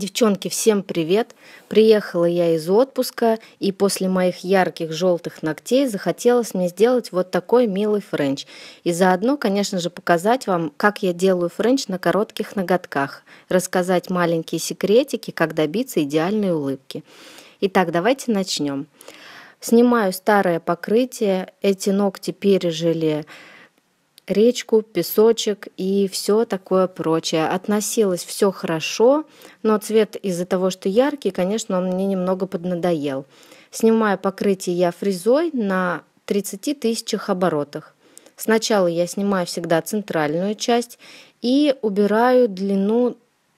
Девчонки, всем привет! Приехала я из отпуска, и после моих ярких желтых ногтей захотелось мне сделать вот такой милый френч. И заодно, конечно же, показать вам, как я делаю френч на коротких ноготках, рассказать маленькие секретики, как добиться идеальной улыбки. Итак, давайте начнем. Снимаю старое покрытие, эти ногти пережили речку, песочек и все такое прочее. Относилось все хорошо, но цвет из-за того, что яркий, конечно, он мне немного поднадоел. Снимаю покрытие я фрезой на 30 тысячах оборотах. Сначала я снимаю всегда центральную часть и убираю длину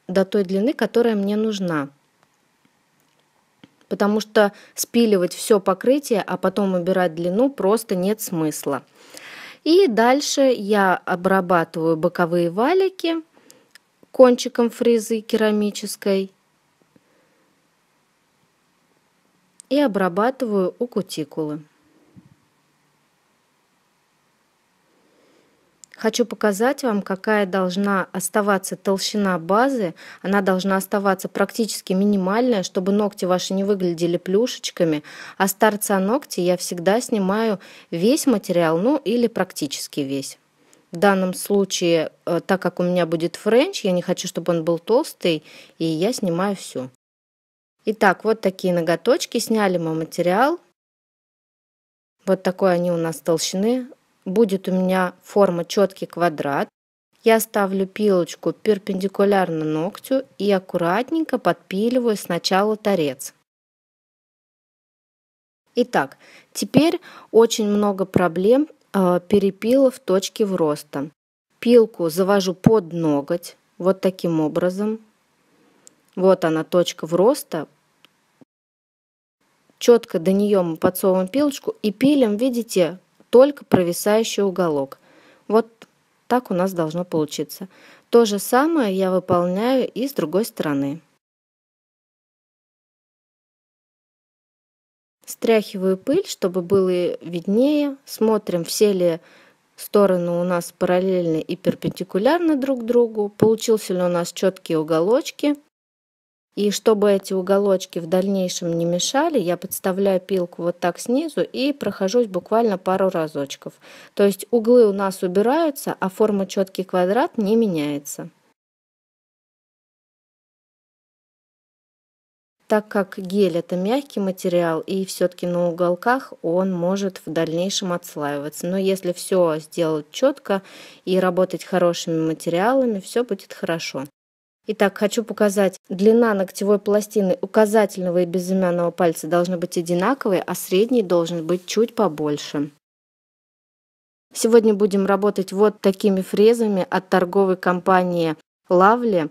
до той длины, которая мне нужна потому что спиливать все покрытие, а потом убирать длину просто нет смысла. И дальше я обрабатываю боковые валики кончиком фрезы керамической и обрабатываю у кутикулы. Хочу показать вам, какая должна оставаться толщина базы. Она должна оставаться практически минимальная, чтобы ногти ваши не выглядели плюшечками. А с торца ногти я всегда снимаю весь материал, ну или практически весь. В данном случае, э, так как у меня будет френч, я не хочу, чтобы он был толстый, и я снимаю все. Итак, вот такие ноготочки, сняли мы материал. Вот такой они у нас толщины будет у меня форма четкий квадрат. Я ставлю пилочку перпендикулярно ногтю и аккуратненько подпиливаю сначала торец. Итак, теперь очень много проблем э, перепила в точке в роста. Пилку завожу под ноготь, вот таким образом. Вот она, точка в роста. Четко до нее мы подсовываем пилочку и пилим, видите, только провисающий уголок. Вот так у нас должно получиться. То же самое я выполняю и с другой стороны. Стряхиваю пыль, чтобы было виднее. Смотрим, все ли стороны у нас параллельны и перпендикулярны друг другу. Получился ли у нас четкие уголочки. И чтобы эти уголочки в дальнейшем не мешали, я подставляю пилку вот так снизу и прохожусь буквально пару разочков. То есть углы у нас убираются, а форма четкий квадрат не меняется. так как гель это мягкий материал и все-таки на уголках он может в дальнейшем отслаиваться. Но если все сделать четко и работать хорошими материалами, все будет хорошо. Итак, хочу показать, длина ногтевой пластины указательного и безымянного пальца должна быть одинаковой, а средний должен быть чуть побольше. Сегодня будем работать вот такими фрезами от торговой компании Лавли.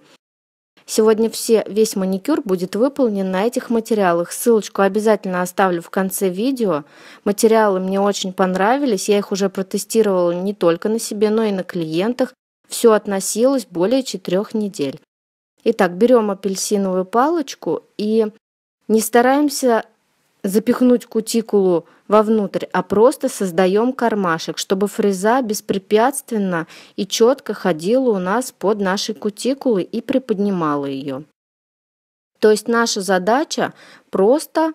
Сегодня все, весь маникюр будет выполнен на этих материалах. Ссылочку обязательно оставлю в конце видео. Материалы мне очень понравились. Я их уже протестировала не только на себе, но и на клиентах. Все относилось более четырех недель. Итак, берем апельсиновую палочку и не стараемся запихнуть кутикулу вовнутрь, а просто создаем кармашек, чтобы фреза беспрепятственно и четко ходила у нас под нашей кутикулой и приподнимала ее. То есть наша задача просто,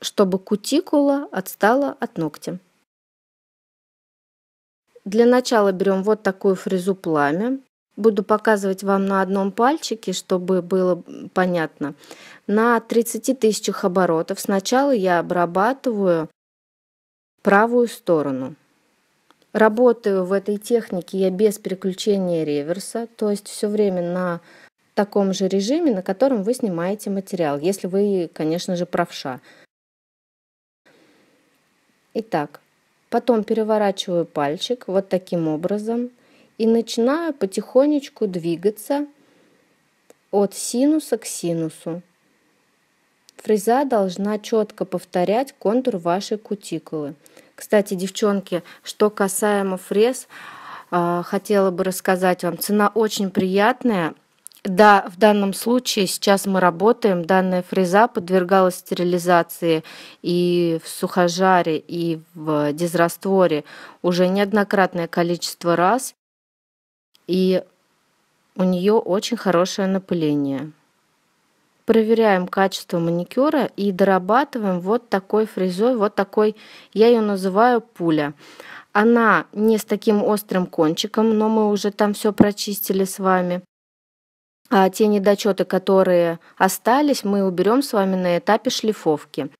чтобы кутикула отстала от ногтя. Для начала берем вот такую фрезу пламя, Буду показывать вам на одном пальчике, чтобы было понятно. На 30 тысячах оборотов сначала я обрабатываю правую сторону. Работаю в этой технике я без переключения реверса, то есть все время на таком же режиме, на котором вы снимаете материал, если вы, конечно же, правша. Итак, потом переворачиваю пальчик вот таким образом – и начинаю потихонечку двигаться от синуса к синусу. Фреза должна четко повторять контур вашей кутикулы. Кстати, девчонки, что касаемо фрез, а, хотела бы рассказать вам. Цена очень приятная. Да, в данном случае сейчас мы работаем. Данная фреза подвергалась стерилизации и в сухожаре, и в дезрастворе уже неоднократное количество раз и у нее очень хорошее напыление. Проверяем качество маникюра и дорабатываем вот такой фрезой, вот такой, я ее называю пуля. Она не с таким острым кончиком, но мы уже там все прочистили с вами. А те недочеты, которые остались, мы уберем с вами на этапе шлифовки.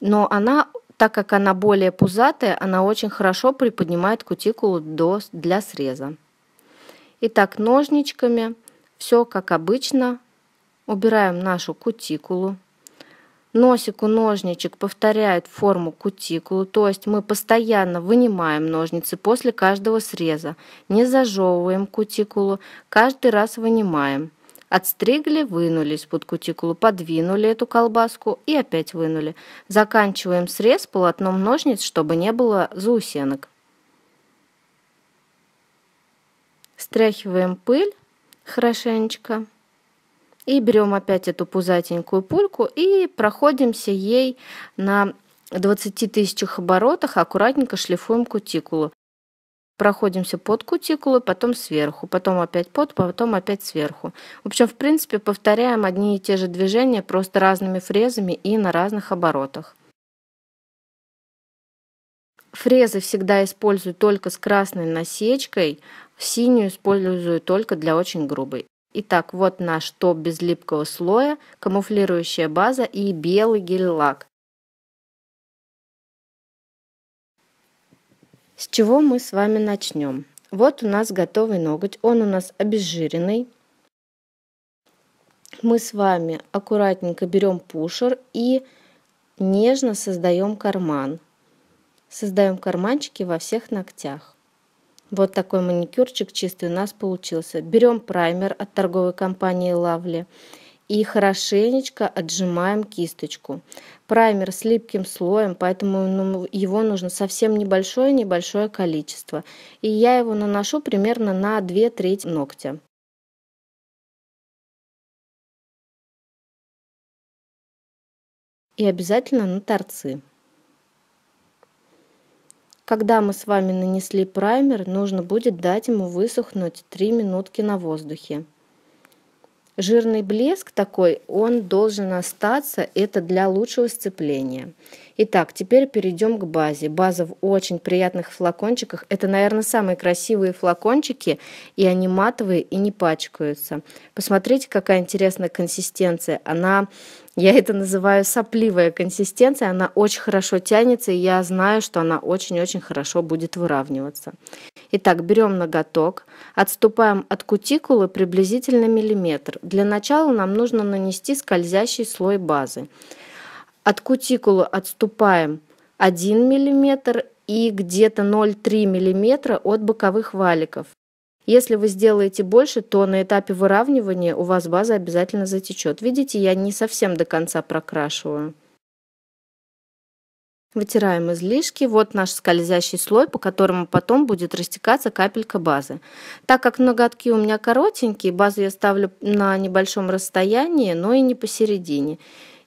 Но она, так как она более пузатая, она очень хорошо приподнимает кутикулу до, для среза. Итак, ножничками все как обычно. Убираем нашу кутикулу. Носик у ножничек повторяет форму кутикулы, то есть мы постоянно вынимаем ножницы после каждого среза, не зажевываем кутикулу, каждый раз вынимаем. Отстригли, вынули из-под кутикулу, подвинули эту колбаску и опять вынули. Заканчиваем срез полотном ножниц, чтобы не было заусенок. Стряхиваем пыль хорошенечко. И берем опять эту пузатенькую пульку и проходимся ей на 20 тысячах оборотах, аккуратненько шлифуем кутикулу. Проходимся под кутикулу, потом сверху, потом опять под, потом опять сверху. В общем, в принципе, повторяем одни и те же движения, просто разными фрезами и на разных оборотах. Фрезы всегда использую только с красной насечкой, Синюю использую только для очень грубой. Итак, вот наш топ без липкого слоя, камуфлирующая база и белый гель-лак. С чего мы с вами начнем? Вот у нас готовый ноготь, он у нас обезжиренный. Мы с вами аккуратненько берем пушер и нежно создаем карман. Создаем карманчики во всех ногтях. Вот такой маникюрчик чистый у нас получился. Берем праймер от торговой компании Лавли и хорошенечко отжимаем кисточку. Праймер с липким слоем, поэтому ну, его нужно совсем небольшое-небольшое количество. И я его наношу примерно на 2 трети ногтя. И обязательно на торцы. Когда мы с вами нанесли праймер, нужно будет дать ему высохнуть 3 минутки на воздухе. Жирный блеск такой, он должен остаться, это для лучшего сцепления. Итак, теперь перейдем к базе. База в очень приятных флакончиках. Это, наверное, самые красивые флакончики, и они матовые и не пачкаются. Посмотрите, какая интересная консистенция. Она я это называю сопливая консистенция, она очень хорошо тянется, и я знаю, что она очень-очень хорошо будет выравниваться. Итак, берем ноготок, отступаем от кутикулы приблизительно миллиметр. Для начала нам нужно нанести скользящий слой базы. От кутикулы отступаем 1 мм и где-то 0,3 мм от боковых валиков. Если вы сделаете больше, то на этапе выравнивания у вас база обязательно затечет. Видите, я не совсем до конца прокрашиваю. Вытираем излишки. Вот наш скользящий слой, по которому потом будет растекаться капелька базы. Так как ноготки у меня коротенькие, базу я ставлю на небольшом расстоянии, но и не посередине.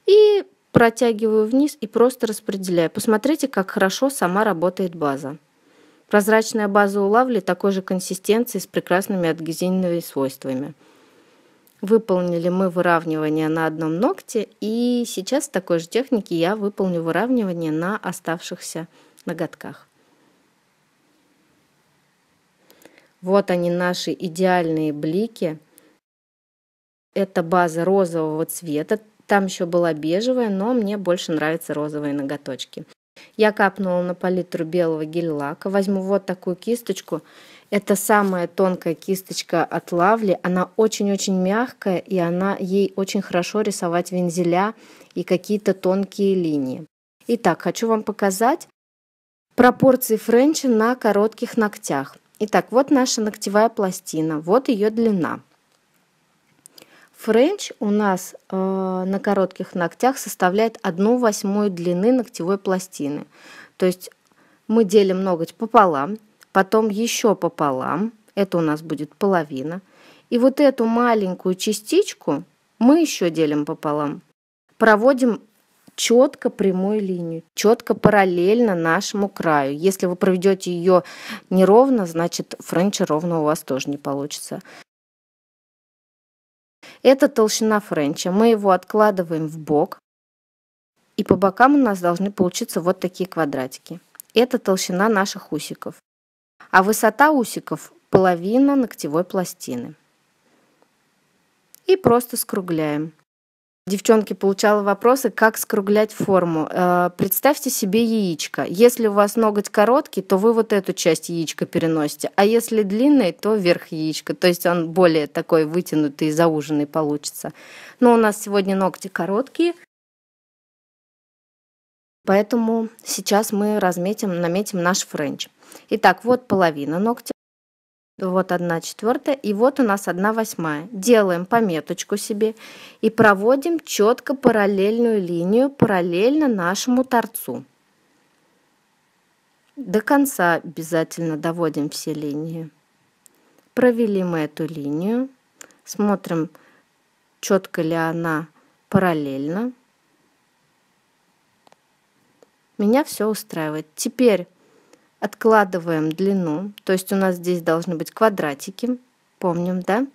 И Протягиваю вниз и просто распределяю. Посмотрите, как хорошо сама работает база. Прозрачная база у лавли такой же консистенции с прекрасными адгезийными свойствами. Выполнили мы выравнивание на одном ногте, и сейчас в такой же технике я выполню выравнивание на оставшихся ноготках. Вот они наши идеальные блики. Это база розового цвета, там еще была бежевая, но мне больше нравятся розовые ноготочки. Я капнула на палитру белого гель-лака. Возьму вот такую кисточку. Это самая тонкая кисточка от Лавли. Она очень-очень мягкая, и она, ей очень хорошо рисовать вензеля и какие-то тонкие линии. Итак, хочу вам показать пропорции френча на коротких ногтях. Итак, вот наша ногтевая пластина, вот ее длина – Френч у нас э, на коротких ногтях составляет 1 восьмую длины ногтевой пластины. То есть мы делим ноготь пополам, потом еще пополам, это у нас будет половина. И вот эту маленькую частичку мы еще делим пополам. Проводим четко прямую линию, четко параллельно нашему краю. Если вы проведете ее неровно, значит френч ровно у вас тоже не получится. Это толщина френча. Мы его откладываем в бок. И по бокам у нас должны получиться вот такие квадратики. Это толщина наших усиков. А высота усиков половина ногтевой пластины. И просто скругляем девчонки получала вопросы, как скруглять форму. Э, представьте себе яичко. Если у вас ноготь короткий, то вы вот эту часть яичка переносите, а если длинный, то верх яичка. То есть он более такой вытянутый и зауженный получится. Но у нас сегодня ногти короткие. Поэтому сейчас мы разметим, наметим наш френч. Итак, вот половина ногтя. Вот 1 четвертая. И вот у нас 1 восьмая. Делаем пометочку себе и проводим четко параллельную линию параллельно нашему торцу. До конца обязательно доводим все линии. Провели мы эту линию. Смотрим, четко ли она параллельно. Меня все устраивает. Теперь откладываем длину, то есть у нас здесь должны быть квадратики, помним, да?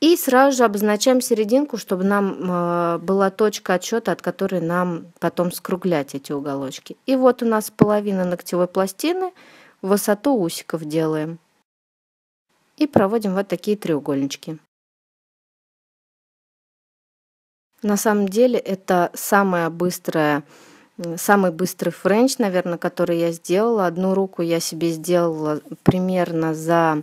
И сразу же обозначаем серединку, чтобы нам э, была точка отсчета, от которой нам потом скруглять эти уголочки. И вот у нас половина ногтевой пластины, высоту усиков делаем. И проводим вот такие треугольнички. На самом деле это самая быстрая Самый быстрый френч, наверное, который я сделала. Одну руку я себе сделала примерно за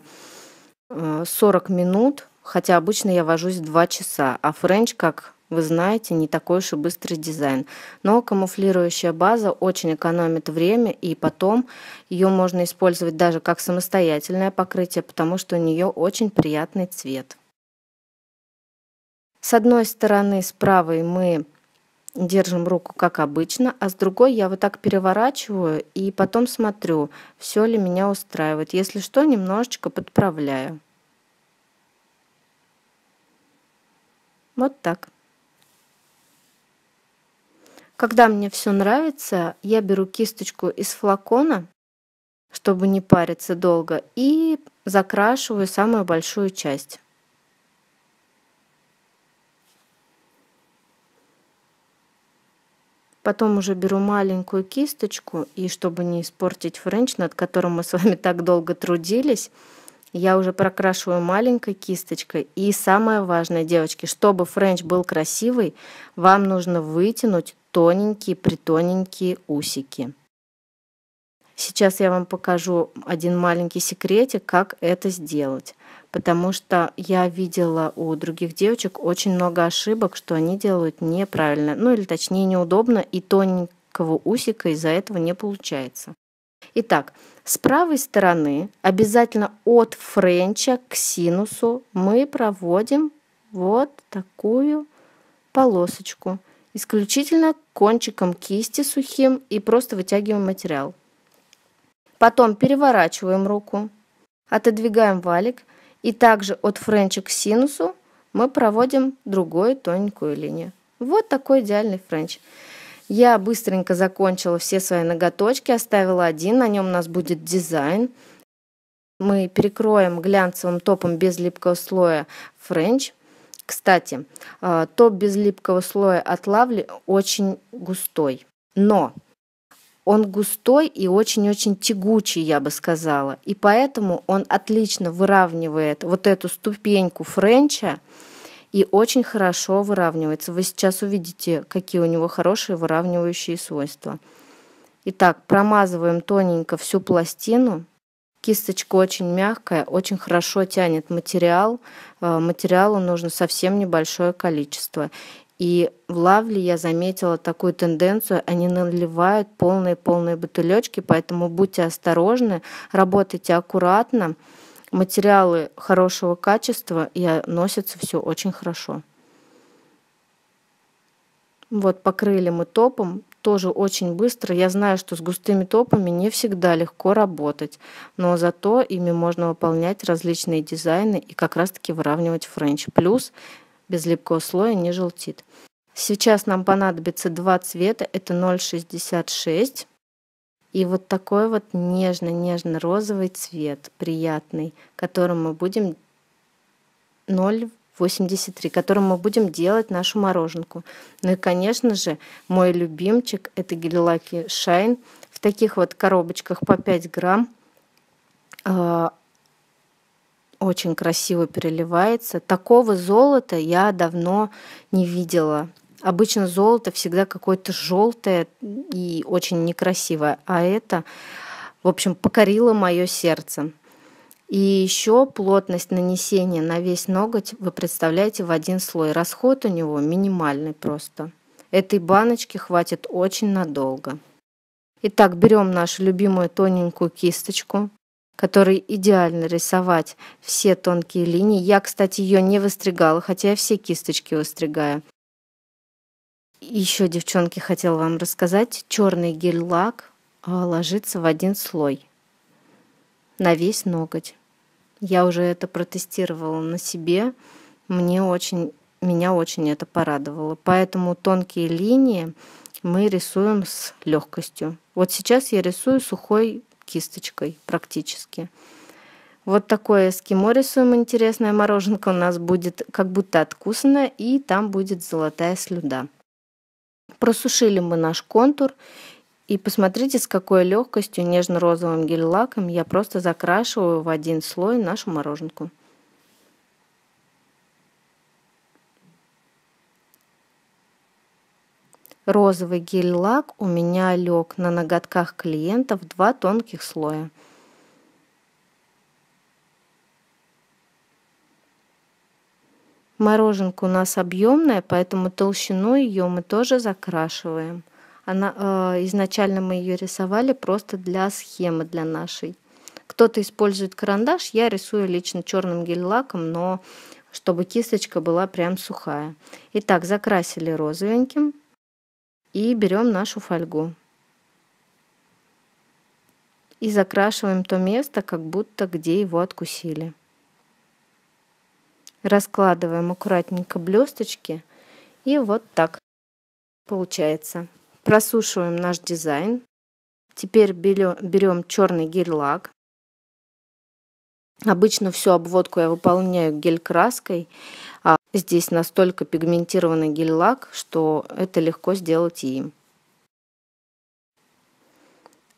40 э, минут, хотя обычно я вожусь 2 часа, а френч, как вы знаете, не такой уж и быстрый дизайн. Но камуфлирующая база очень экономит время, и потом ее можно использовать даже как самостоятельное покрытие, потому что у нее очень приятный цвет. С одной стороны, с правой мы держим руку как обычно, а с другой я вот так переворачиваю и потом смотрю, все ли меня устраивает. Если что, немножечко подправляю. Вот так. Когда мне все нравится, я беру кисточку из флакона, чтобы не париться долго, и закрашиваю самую большую часть. Потом уже беру маленькую кисточку, и чтобы не испортить френч, над которым мы с вами так долго трудились, я уже прокрашиваю маленькой кисточкой. И самое важное, девочки, чтобы френч был красивый, вам нужно вытянуть тоненькие-притоненькие усики. Сейчас я вам покажу один маленький секретик, как это сделать. Потому что я видела у других девочек очень много ошибок, что они делают неправильно, ну или точнее неудобно, и тоненького усика из-за этого не получается. Итак, с правой стороны обязательно от френча к синусу мы проводим вот такую полосочку. Исключительно кончиком кисти сухим и просто вытягиваем материал. Потом переворачиваем руку, отодвигаем валик, и также от френча к синусу мы проводим другую тоненькую линию. Вот такой идеальный френч. Я быстренько закончила все свои ноготочки, оставила один, на нем у нас будет дизайн. Мы перекроем глянцевым топом без липкого слоя френч. Кстати, э, топ без липкого слоя от лавли очень густой. Но он густой и очень-очень тягучий, я бы сказала. И поэтому он отлично выравнивает вот эту ступеньку френча и очень хорошо выравнивается. Вы сейчас увидите, какие у него хорошие выравнивающие свойства. Итак, промазываем тоненько всю пластину. Кисточка очень мягкая, очень хорошо тянет материал. Э, материалу нужно совсем небольшое количество. И в Лавле я заметила такую тенденцию, они наливают полные-полные бутылечки, поэтому будьте осторожны, работайте аккуратно. Материалы хорошего качества и носится все очень хорошо. Вот покрыли мы топом, тоже очень быстро. Я знаю, что с густыми топами не всегда легко работать, но зато ими можно выполнять различные дизайны и как раз-таки выравнивать френч. Плюс без липкого слоя не желтит. Сейчас нам понадобится два цвета, это 0,66 и вот такой вот нежно-нежно-розовый цвет, приятный, которым мы будем 0,83, которым мы будем делать нашу мороженку. Ну и, конечно же, мой любимчик – это гель-лаки Shine в таких вот коробочках по 5 грамм а, очень красиво переливается. Такого золота я давно не видела. Обычно золото всегда какое-то желтое и очень некрасивое, а это, в общем, покорило мое сердце. И еще плотность нанесения на весь ноготь вы представляете в один слой. Расход у него минимальный просто. Этой баночки хватит очень надолго. Итак, берем нашу любимую тоненькую кисточку, который идеально рисовать все тонкие линии. Я, кстати, ее не выстригала, хотя я все кисточки выстригаю. Еще, девчонки, хотела вам рассказать, черный гель-лак а, ложится в один слой на весь ноготь. Я уже это протестировала на себе. Мне очень, меня очень это порадовало. Поэтому тонкие линии мы рисуем с легкостью. Вот сейчас я рисую сухой кисточкой практически. Вот такое эскимо рисуем интересное. Мороженка у нас будет как будто откусана, и там будет золотая слюда. Просушили мы наш контур. И посмотрите, с какой легкостью нежно-розовым гель-лаком я просто закрашиваю в один слой нашу мороженку. Розовый гель-лак у меня лег на ноготках клиентов два тонких слоя. Мороженка у нас объемная, поэтому толщину ее мы тоже закрашиваем. Она, э, изначально мы ее рисовали просто для схемы, для нашей. Кто-то использует карандаш, я рисую лично черным гель-лаком, но чтобы кисточка была прям сухая. Итак, закрасили розовеньким. И берем нашу фольгу. И закрашиваем то место, как будто где его откусили. Раскладываем аккуратненько блесточки. И вот так получается. Просушиваем наш дизайн. Теперь берем черный гель-лак Обычно всю обводку я выполняю гель-краской, а здесь настолько пигментированный гель-лак, что это легко сделать и им.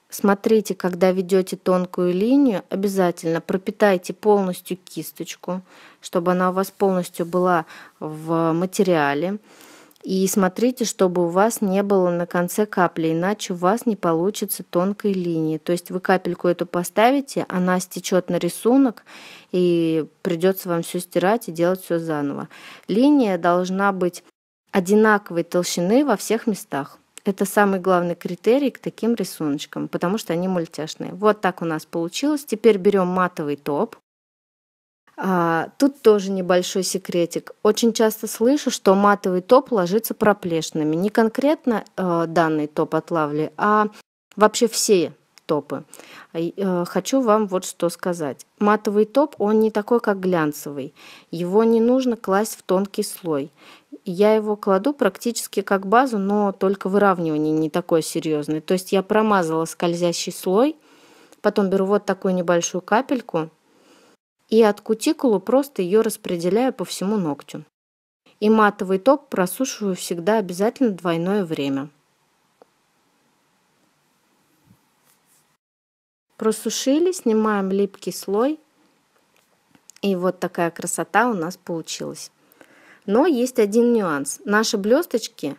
Смотрите, когда ведете тонкую линию, обязательно пропитайте полностью кисточку, чтобы она у вас полностью была в материале. И смотрите, чтобы у вас не было на конце капли, иначе у вас не получится тонкой линии. То есть вы капельку эту поставите, она стечет на рисунок, и придется вам все стирать и делать все заново. Линия должна быть одинаковой толщины во всех местах. Это самый главный критерий к таким рисуночкам, потому что они мультяшные. Вот так у нас получилось. Теперь берем матовый топ а, тут тоже небольшой секретик. Очень часто слышу, что матовый топ ложится проплешными. Не конкретно э, данный топ от Лавли, а вообще все топы. А, э, хочу вам вот что сказать. Матовый топ, он не такой, как глянцевый. Его не нужно класть в тонкий слой. Я его кладу практически как базу, но только выравнивание не такое серьезное. То есть я промазала скользящий слой, потом беру вот такую небольшую капельку – и от кутикулы просто ее распределяю по всему ногтю. И матовый топ просушиваю всегда обязательно двойное время. Просушили, снимаем липкий слой. И вот такая красота у нас получилась. Но есть один нюанс. Наши блесточки,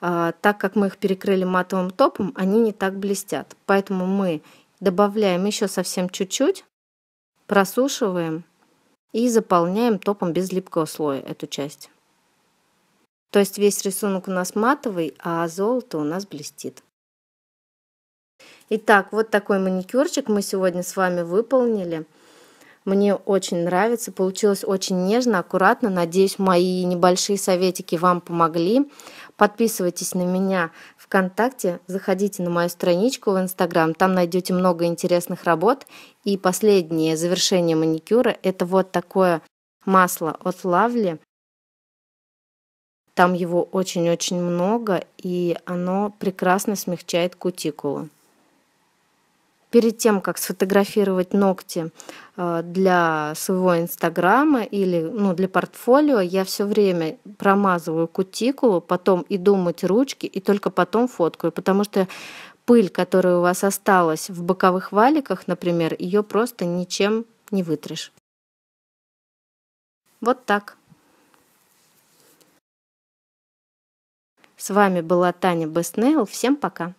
а, так как мы их перекрыли матовым топом, они не так блестят. Поэтому мы добавляем еще совсем чуть-чуть просушиваем и заполняем топом без липкого слоя эту часть. То есть весь рисунок у нас матовый, а золото у нас блестит. Итак, вот такой маникюрчик мы сегодня с вами выполнили. Мне очень нравится, получилось очень нежно, аккуратно. Надеюсь, мои небольшие советики вам помогли. Подписывайтесь на меня ВКонтакте, заходите на мою страничку в Инстаграм, там найдете много интересных работ. И последнее завершение маникюра – это вот такое масло от Лавли. Там его очень-очень много, и оно прекрасно смягчает кутикулу перед тем, как сфотографировать ногти э, для своего инстаграма или ну, для портфолио, я все время промазываю кутикулу, потом иду мыть ручки и только потом фоткаю, потому что пыль, которая у вас осталась в боковых валиках, например, ее просто ничем не вытрешь. Вот так. С вами была Таня Беснейл. Всем пока.